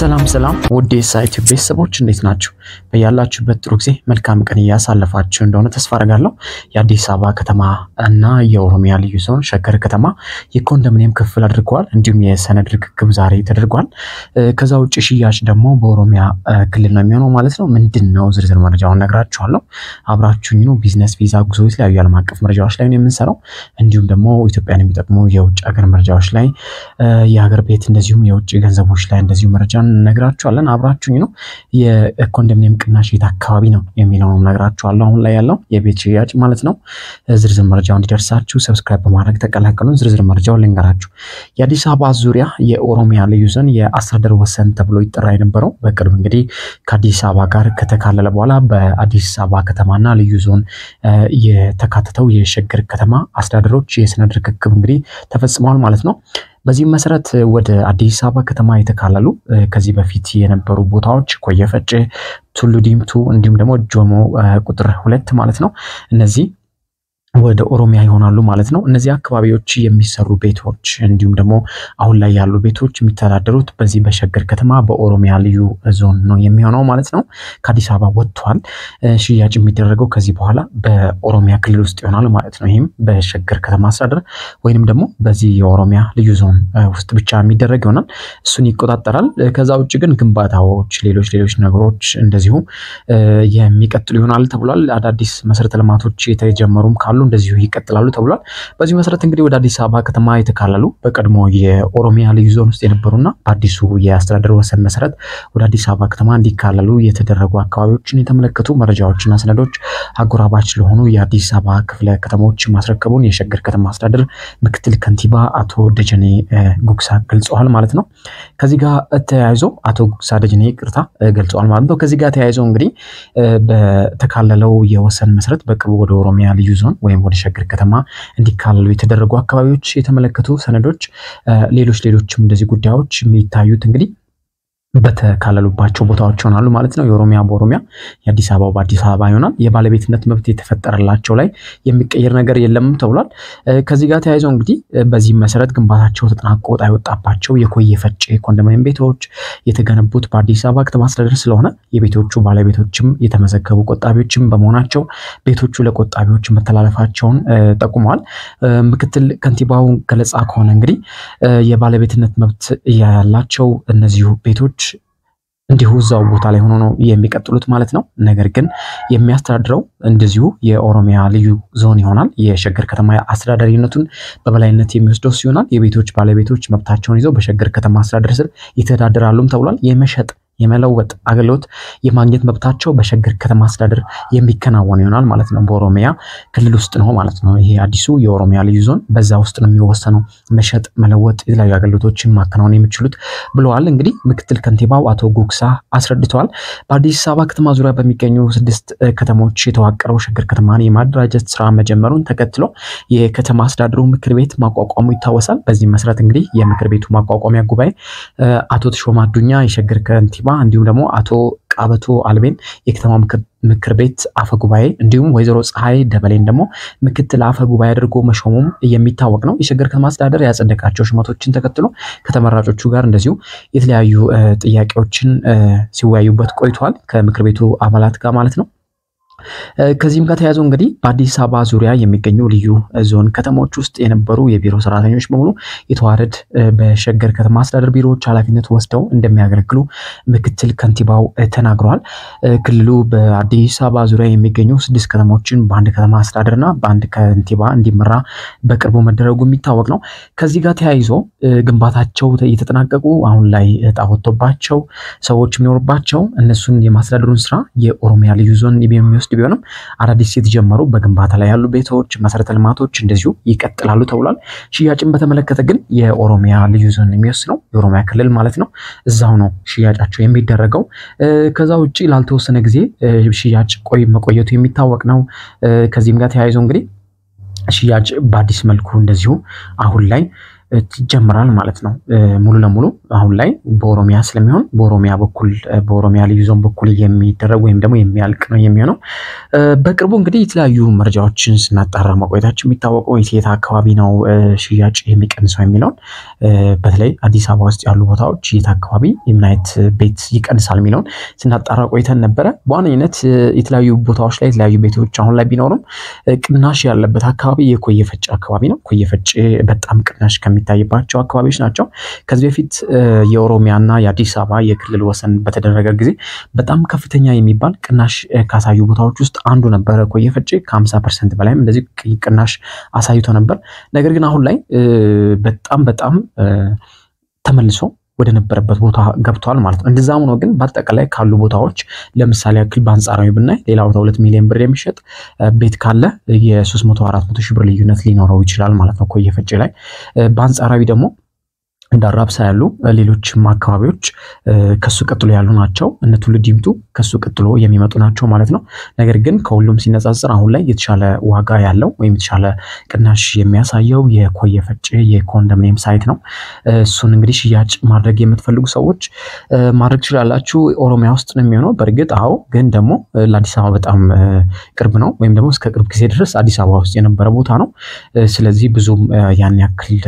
ሰላም ሰላም ውድ የሳይት ቤተሰቦች እንዴት ናችሁ? በያላችሁበት ጥሩ ጊዜ መልካም ቀን እያሳለፋችሁ እንደሆነ ተስፋ አደርጋለሁ። የአዲስ አበባ ከተማ እና የኦሮሚያ ልዩ ዞን ሸገር ከተማ የኮንዶሚኒየም ክፍል አድርገዋል። እንዲሁም የሰነድ ርክክብ ዛሬ ተደርጓል። ከዛ ውጭ ሽያጭ ደግሞ በኦሮሚያ ክልል ነው የሚሆነው ማለት ነው። ምንድን ነው ዝርዝር መረጃውን ነግራችኋለሁ። አብራችሁኝ ነው። ቢዝነስ፣ ቪዛ፣ ጉዞ፣ የተለያዩ ዓለም አቀፍ መረጃዎች ላይ ነው የምንሰራው። እንዲሁም ደግሞ ኢትዮጵያን የሚጠቅሙ የውጭ ሀገር መረጃዎች ላይ የሀገር ቤት እንደዚሁም የውጭ ገንዘቦች ላይ እንደዚሁ መረጃ የሚለውን ነግራችኋለን። አብራችሁኝ ነው። የኮንዶሚኒየም ቅናሽ አካባቢ ነው የሚለውንም ነግራችኋለሁ። አሁን ላይ ያለው የቤት ሽያጭ ማለት ነው። ዝርዝር መረጃው እንዲደርሳችሁ ሰብስክራይብ በማድረግ ተቀላቀሉን። ዝርዝር መረጃው ልንገራችሁ። የአዲስ አበባ ዙሪያ የኦሮሚያ ልዩ ዞን የአስተዳደር ወሰን ተብሎ ይጠራ የነበረው በቅርብ እንግዲህ ከአዲስ አበባ ጋር ከተካለለ በኋላ በአዲስ አበባ ከተማና ልዩ ዞን የተካተተው የሸገር ከተማ አስተዳደሮች የሰነድ ርክክብ እንግዲህ ተፈጽመዋል ማለት ነው። በዚህም መሰረት ወደ አዲስ አበባ ከተማ የተካለሉ ከዚህ በፊት የነበሩ ቦታዎች ኮየፈጭ ቱሉ ዲምቱ እንዲሁም ደግሞ ጆሞ ቁጥር ሁለት ማለት ነው እነዚህ ወደ ኦሮሚያ ይሆናሉ ማለት ነው። እነዚህ አካባቢዎች የሚሰሩ ቤቶች እንዲሁም ደግሞ አሁን ላይ ያሉ ቤቶች የሚተዳደሩት በዚህ በሸገር ከተማ በኦሮሚያ ልዩ ዞን ነው የሚሆነው ማለት ነው። ከአዲስ አበባ ወጥቷል። ሽያጭ የሚደረገው ከዚህ በኋላ በኦሮሚያ ክልል ውስጥ ይሆናል ማለት ነው። ይህም በሸገር ከተማ አስተዳደር ወይንም ደግሞ በዚህ የኦሮሚያ ልዩ ዞን ውስጥ ብቻ የሚደረግ ይሆናል። እሱን ይቆጣጠራል። ከዛ ውጭ ግን ግንባታዎች፣ ሌሎች ሌሎች ነገሮች እንደዚሁ የሚቀጥሉ ይሆናል ተብሏል። አዳዲስ መሰረተ ልማቶች የተጀመሩም ካሉ እንደዚሁ ይቀጥላሉ ተብሏል። በዚህ መሰረት እንግዲህ ወደ አዲስ አበባ ከተማ የተካለሉ በቀድሞ የኦሮሚያ ልዩ ዞን ውስጥ የነበሩና በአዲሱ የአስተዳደር ወሰን መሰረት ወደ አዲስ አበባ ከተማ እንዲካለሉ የተደረጉ አካባቢዎችን የተመለከቱ መረጃዎችና ሰነዶች አጎራባች ለሆኑ የአዲስ አበባ ክፍለ ከተሞች ማስረከቡን የሸገር ከተማ አስተዳደር ምክትል ከንቲባ አቶ ደጀኔ ጉግሳ ገልጸዋል ማለት ነው። ከዚህ ጋር ተያይዞ አቶ ጉግሳ ደጀኔ ቅርታ ገልጸዋል ማለት ነው። ከዚህ ጋር ተያይዞ እንግዲህ በተካለለው የወሰን መሰረት በቅርቡ ወደ ኦሮሚያ ልዩ ዞን ወይም ወይም ወደ ሸገር ከተማ እንዲካለሉ የተደረጉ አካባቢዎች የተመለከቱ ሰነዶች፣ ሌሎች ሌሎችም እንደዚህ ጉዳዮች የሚታዩት እንግዲህ በተካለሉባቸው ቦታዎች ይሆናሉ ማለት ነው። የኦሮሚያ በኦሮሚያ የአዲስ አበባ በአዲስ አበባ ይሆናል። የባለቤትነት መብት የተፈጠረላቸው ላይ የሚቀየር ነገር የለም ተብሏል። ከዚህ ጋር ተያይዘው እንግዲህ በዚህ መሰረት ግንባታቸው ተጠናቆ ወጣ የወጣባቸው የኮየ ፈጭ ኮንዶሚኒየም ቤቶች የተገነቡት በአዲስ አበባ ከተማ አስተዳደር ስለሆነ የቤቶቹ ባለቤቶችም የተመዘገቡ ቆጣቢዎችም በመሆናቸው ቤቶቹ ለቆጣቢዎች መተላለፋቸውን ጠቁመዋል። ምክትል ከንቲባው ገለጻ ከሆነ እንግዲህ የባለቤትነት መብት ያላቸው እነዚሁ ቤቶች እንዲሁ እዛው ቦታ ላይ ሆኖ ነው የሚቀጥሉት ማለት ነው። ነገር ግን የሚያስተዳድረው እንደዚሁ የኦሮሚያ ልዩ ዞን ይሆናል። የሸገር ከተማ አስተዳዳሪነቱን በበላይነት የሚወስደው ሲሆናል የቤቶች ባለቤቶች መብታቸውን ይዘው በሸገር ከተማ አስተዳደር ስር ይተዳደራሉም ተብሏል። የመሸጥ የመለወጥ አገልግሎት የማግኘት መብታቸው በሸገር ከተማ አስተዳደር የሚከናወን ይሆናል ማለት ነው። በኦሮሚያ ክልል ውስጥ ነው ማለት ነው። ይሄ አዲሱ የኦሮሚያ ልዩ ዞን በዛ ውስጥ ነው የሚወሰነው። መሸጥ፣ መለወጥ፣ የተለያዩ አገልግሎቶችን ማከናወን የሚችሉት ብለዋል። እንግዲህ ምክትል ከንቲባው አቶ ጉግሳ አስረድተዋል። በአዲስ አበባ ከተማ ዙሪያ በሚገኙ ስድስት ከተሞች የተዋቀረው ሸገር ከተማን የማደራጀት ስራ መጀመሩን ተከትሎ የከተማ አስተዳደሩ ምክር ቤት ማቋቋሙ ይታወሳል። በዚህ መሰረት እንግዲህ የምክር ቤቱ ማቋቋሚያ ጉባኤ አቶ ተሾማ አዱኛ የሸገር ከንቲባ አግባ እንዲሁም ደግሞ አቶ ቃበቶ አልቤን የከተማ ምክር ቤት አፈ ጉባኤ እንዲሁም ወይዘሮ ፀሐይ ደበሌን ደግሞ ምክትል አፈ ጉባኤ አድርጎ መሾሙም የሚታወቅ ነው። የሸገር ከተማ አስተዳደር ያጸደቃቸው ሹመቶችን ተከትሎ ከተመራጮቹ ጋር እንደዚሁ የተለያዩ ጥያቄዎችን ሲወያዩበት ቆይተዋል። ከምክር ቤቱ አባላት ጋር ማለት ነው። ከዚህም ጋር ተያይዞ እንግዲህ በአዲስ አበባ ዙሪያ የሚገኙ ልዩ ዞን ከተሞች ውስጥ የነበሩ የቢሮ ሰራተኞች በሙሉ የተዋረድ በሸገር ከተማ አስተዳደር ቢሮዎች ኃላፊነት ወስደው እንደሚያገለግሉ ምክትል ከንቲባው ተናግረዋል። ክልሉ በአዲስ አበባ ዙሪያ የሚገኙ ስድስት ከተሞችን በአንድ ከተማ አስተዳደርና በአንድ ከንቲባ እንዲመራ በቅርቡ መደረጉ የሚታወቅ ነው። ከዚህ ጋር ተያይዞ ግንባታቸው እየተጠናቀቁ አሁን ላይ እጣ ወጥቶባቸው ሰዎች የሚኖርባቸው እነሱን የማስተዳደሩን ስራ የኦሮሚያ ልዩ ዞን የሚወስ ውስጥ ቢሆንም አዳዲስ የተጀመሩ በግንባታ ላይ ያሉ ቤቶች፣ መሰረተ ልማቶች እንደዚሁ ይቀጥላሉ ተብሏል። ሽያጭን በተመለከተ ግን የኦሮሚያ ልዩ ዞን የሚወስነው የኦሮሚያ ክልል ማለት ነው። እዛው ነው ሽያጫቸው የሚደረገው። ከዛ ውጭ ላልተወሰነ ጊዜ ሽያጭ ቆይ መቆየቱ የሚታወቅ ነው። ከዚህም ጋር ተያይዞ እንግዲህ ሽያጭ በአዲስ መልኩ እንደዚሁ አሁን ላይ ይጀምራል ማለት ነው። ሙሉ ለሙሉ አሁን ላይ በኦሮሚያ ስለሚሆን በኦሮሚያ በኩል በኦሮሚያ ልዩ ዞን በኩል የሚደረግ ወይም ደግሞ የሚያልቅ ነው የሚሆነው። በቅርቡ እንግዲህ የተለያዩ መረጃዎችን ስናጣራ መቆየታችን የሚታወቀው የት አካባቢ ነው ሽያጭ የሚቀንሰው የሚለውን በተለይ አዲስ አበባ ውስጥ ያሉ ቦታዎች የት አካባቢ የምን አይነት ቤት ይቀንሳል የሚለውን ስናጣራ ቆይተን ነበረ። በዋነኝነት የተለያዩ ቦታዎች ላይ የተለያዩ ቤቶች አሁን ላይ ቢኖሩም ቅናሽ ያለበት አካባቢ የኮየፈጭ አካባቢ ነው። ኮየፈጭ በጣም ቅናሽ ከሚ የሚታይባቸው አካባቢዎች ናቸው። ከዚህ በፊት የኦሮሚያና የአዲስ አበባ የክልል ወሰን በተደረገ ጊዜ በጣም ከፍተኛ የሚባል ቅናሽ ካሳዩ ቦታዎች ውስጥ አንዱ ነበረ ኮየ ፈጬ ከ50 ፐርሰንት በላይም እንደዚህ ቅናሽ አሳይቶ ነበር። ነገር ግን አሁን ላይ በጣም በጣም ተመልሶ ወደ ነበረበት ቦታ ገብቷል ማለት ነው። እንደዛም ሆኖ ግን በአጠቃላይ ካሉ ቦታዎች ለምሳሌ ያክል በአንጻራዊ ብናይ ሌላ ቦታ ሁለት ሚሊዮን ብር የሚሸጥ ቤት ካለ የ300 400 ሺህ ብር ልዩነት ሊኖረው ይችላል ማለት ነው እኮ ላይ በአንጻራዊ ደግሞ እንደ አራብሳ ያሉ ሌሎችም አካባቢዎች ከሱ ቀጥሎ ያሉ ናቸው። እነ ቱሉ ዲምቱ ከሱ ቀጥሎ የሚመጡ ናቸው ማለት ነው። ነገር ግን ከሁሉም ሲነጻጽር አሁን ላይ የተሻለ ዋጋ ያለው ወይም የተሻለ ቅናሽ የሚያሳየው የኮየ ፈጭ የኮንዶሚኒየም ሳይት ነው። እሱን እንግዲህ ሽያጭ ማድረግ የምትፈልጉ ሰዎች ማድረግ ትችላላችሁ። ኦሮሚያ ውስጥ ነው የሚሆነው በእርግጥ አዎ። ግን ደግሞ ለአዲስ አበባ በጣም ቅርብ ነው፣ ወይም ደግሞ እስከ ቅርብ ጊዜ ድረስ አዲስ አበባ ውስጥ የነበረ ቦታ ነው። ስለዚህ ብዙም ያን ያክል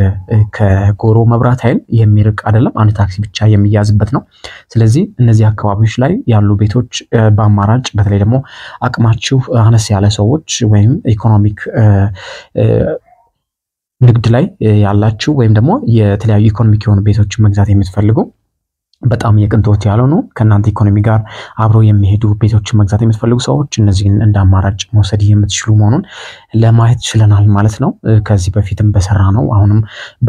ከጎሮ መብራት ኃይል የሚርቅ አይደለም። አንድ ታክሲ ብቻ የሚያዝበት ነው። ስለዚህ እነዚህ አካባቢዎች ላይ ያሉ ቤቶች በአማራጭ በተለይ ደግሞ አቅማችሁ አነስ ያለ ሰዎች ወይም ኢኮኖሚክ ንግድ ላይ ያላችሁ ወይም ደግሞ የተለያዩ ኢኮኖሚክ የሆኑ ቤቶችን መግዛት የምትፈልጉ በጣም የቅንጦት ያልሆኑ ከእናንተ ኢኮኖሚ ጋር አብረው የሚሄዱ ቤቶችን መግዛት የምትፈልጉ ሰዎች እነዚህን እንደ አማራጭ መውሰድ የምትችሉ መሆኑን ለማየት ችለናል ማለት ነው። ከዚህ በፊትም በሰራ ነው አሁንም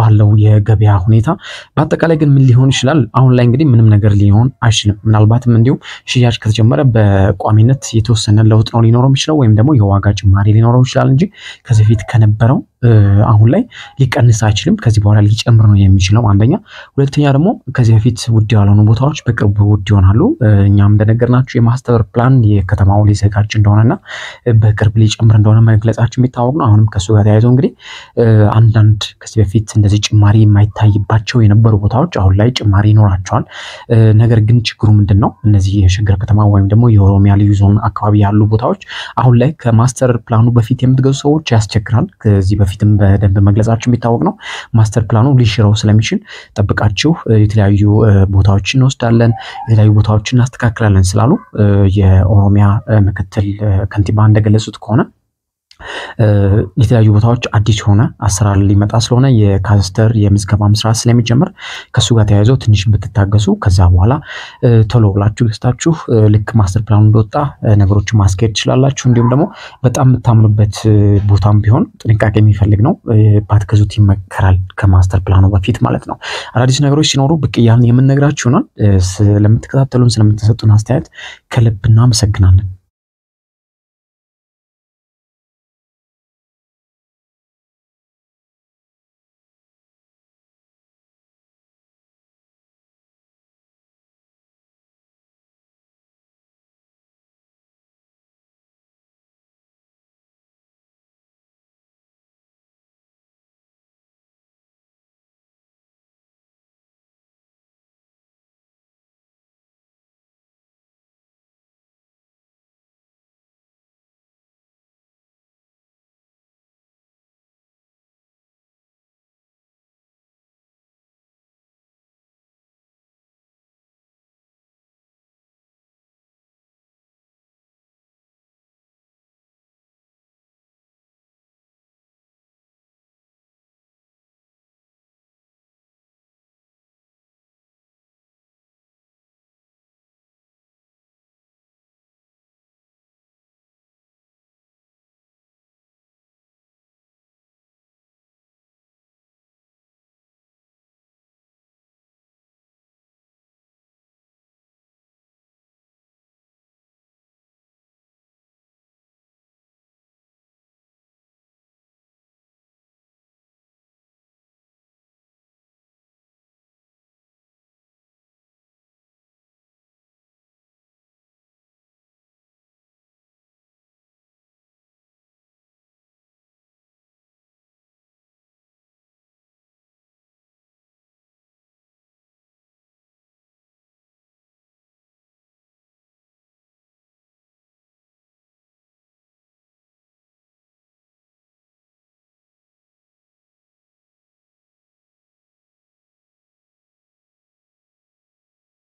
ባለው የገበያ ሁኔታ። በአጠቃላይ ግን ምን ሊሆን ይችላል? አሁን ላይ እንግዲህ ምንም ነገር ሊሆን አይችልም። ምናልባትም እንዲሁም ሽያጭ ከተጀመረ በቋሚነት የተወሰነ ለውጥ ነው ሊኖረው የሚችለው ወይም ደግሞ የዋጋ ጭማሪ ሊኖረው ይችላል እንጂ ከዚህ በፊት ከነበረው አሁን ላይ ሊቀንስ አይችልም። ከዚህ በኋላ ሊጨምር ነው የሚችለው አንደኛ። ሁለተኛ ደግሞ ከዚህ በፊት ውድ ያልሆኑ ቦታዎች በቅርቡ ውድ ይሆናሉ። እኛም እንደነገርናችሁ የማስተር ፕላን የከተማው ሊዘጋጅ እንደሆነና በቅርብ ሊጨምር እንደሆነ መግለጻችን የሚታወቅ ነው። አሁንም ከሱ ጋር ተያይዞ እንግዲህ አንዳንድ ከዚህ በፊት እንደዚህ ጭማሪ የማይታይባቸው የነበሩ ቦታዎች አሁን ላይ ጭማሪ ይኖራቸዋል። ነገር ግን ችግሩ ምንድን ነው? እነዚህ የሸገር ከተማ ወይም ደግሞ የኦሮሚያ ልዩ ዞን አካባቢ ያሉ ቦታዎች አሁን ላይ ከማስተር ፕላኑ በፊት የምትገዙ ሰዎች ያስቸግራል። ከዚህ በፊት በፊትም በደንብ መግለጻችሁ የሚታወቅ ነው። ማስተር ፕላኑ ሊሽረው ስለሚችል ጠብቃችሁ የተለያዩ ቦታዎችን እንወስዳለን፣ የተለያዩ ቦታዎችን እናስተካክላለን ስላሉ የኦሮሚያ ምክትል ከንቲባ እንደገለጹት ከሆነ የተለያዩ ቦታዎች አዲስ የሆነ አሰራር ሊመጣ ስለሆነ የካስተር የምዝገባ ስርዓት ስለሚጀምር ከእሱ ጋር ተያይዘው ትንሽ ብትታገሱ፣ ከዛ በኋላ ቶሎ ብላችሁ ገዝታችሁ ልክ ማስተር ፕላኑ እንደወጣ ነገሮችን ማስካሄድ ትችላላችሁ። እንዲሁም ደግሞ በጣም የምታምኑበት ቦታም ቢሆን ጥንቃቄ የሚፈልግ ነው፣ ባትገዙት ይመከራል። ከማስተር ፕላኑ በፊት ማለት ነው። አዳዲስ ነገሮች ሲኖሩ ብቅ እያልን የምንነግራችሁ ይሆናል። ስለምትከታተሉን ስለምትሰጡን አስተያየት ከልብ እናመሰግናለን።